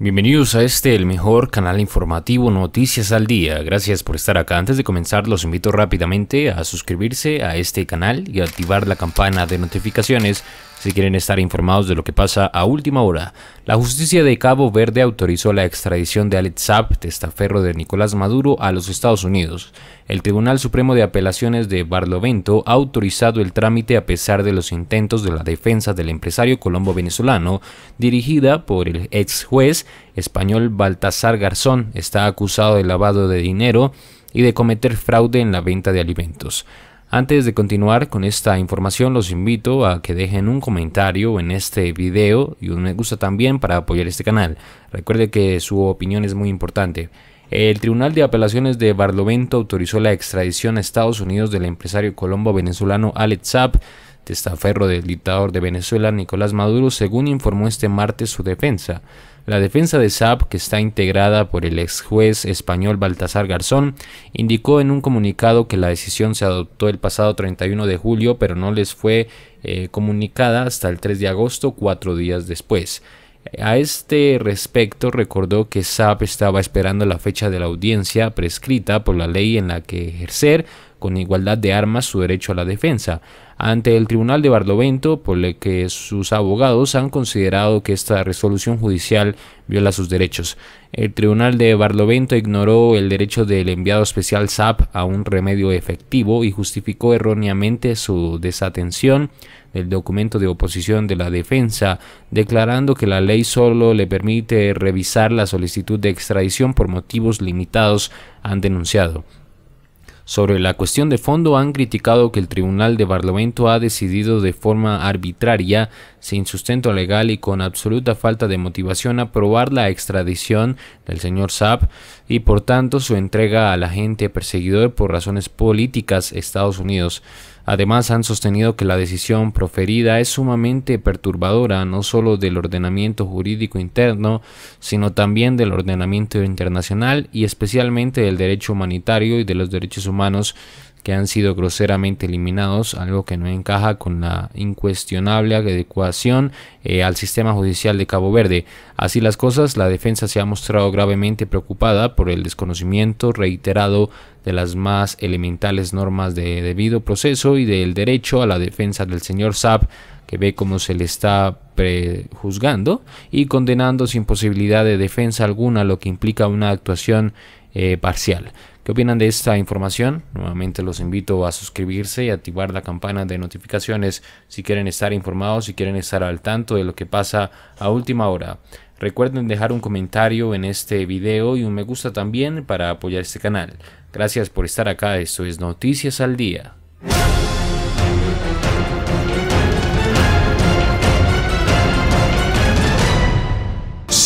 Bienvenidos a este, el mejor canal informativo Noticias al Día. Gracias por estar acá. Antes de comenzar, los invito rápidamente a suscribirse a este canal y activar la campana de notificaciones si quieren estar informados de lo que pasa a última hora, la justicia de Cabo Verde autorizó la extradición de Alex testaferro de Nicolás Maduro, a los Estados Unidos. El Tribunal Supremo de Apelaciones de Barlovento ha autorizado el trámite a pesar de los intentos de la defensa del empresario colombo-venezolano, dirigida por el ex juez español Baltasar Garzón. Está acusado de lavado de dinero y de cometer fraude en la venta de alimentos. Antes de continuar con esta información los invito a que dejen un comentario en este video y un me gusta también para apoyar este canal. Recuerde que su opinión es muy importante. El Tribunal de Apelaciones de Barlovento autorizó la extradición a Estados Unidos del empresario colombo-venezolano Alex Saab, testaferro del dictador de Venezuela Nicolás Maduro, según informó este martes su defensa. La defensa de Saab, que está integrada por el ex juez español Baltasar Garzón, indicó en un comunicado que la decisión se adoptó el pasado 31 de julio, pero no les fue eh, comunicada hasta el 3 de agosto, cuatro días después. A este respecto recordó que SAP estaba esperando la fecha de la audiencia prescrita por la ley en la que ejercer con igualdad de armas su derecho a la defensa, ante el Tribunal de Barlovento, por el que sus abogados han considerado que esta resolución judicial viola sus derechos. El Tribunal de Barlovento ignoró el derecho del enviado especial SAP a un remedio efectivo y justificó erróneamente su desatención del documento de oposición de la defensa, declarando que la ley solo le permite revisar la solicitud de extradición por motivos limitados, han denunciado. Sobre la cuestión de fondo han criticado que el Tribunal de Parlamento ha decidido de forma arbitraria, sin sustento legal y con absoluta falta de motivación aprobar la extradición del señor Saab y por tanto su entrega a la gente perseguidor por razones políticas Estados Unidos. Además, han sostenido que la decisión proferida es sumamente perturbadora no solo del ordenamiento jurídico interno, sino también del ordenamiento internacional y especialmente del derecho humanitario y de los derechos humanos que han sido groseramente eliminados, algo que no encaja con la incuestionable adecuación eh, al sistema judicial de Cabo Verde. Así las cosas, la defensa se ha mostrado gravemente preocupada por el desconocimiento reiterado de las más elementales normas de debido proceso y del derecho a la defensa del señor Saab que ve cómo se le está prejuzgando y condenando sin posibilidad de defensa alguna, lo que implica una actuación eh, parcial. ¿Qué opinan de esta información? Nuevamente los invito a suscribirse y activar la campana de notificaciones si quieren estar informados, si quieren estar al tanto de lo que pasa a última hora. Recuerden dejar un comentario en este video y un me gusta también para apoyar este canal. Gracias por estar acá, esto es Noticias al Día.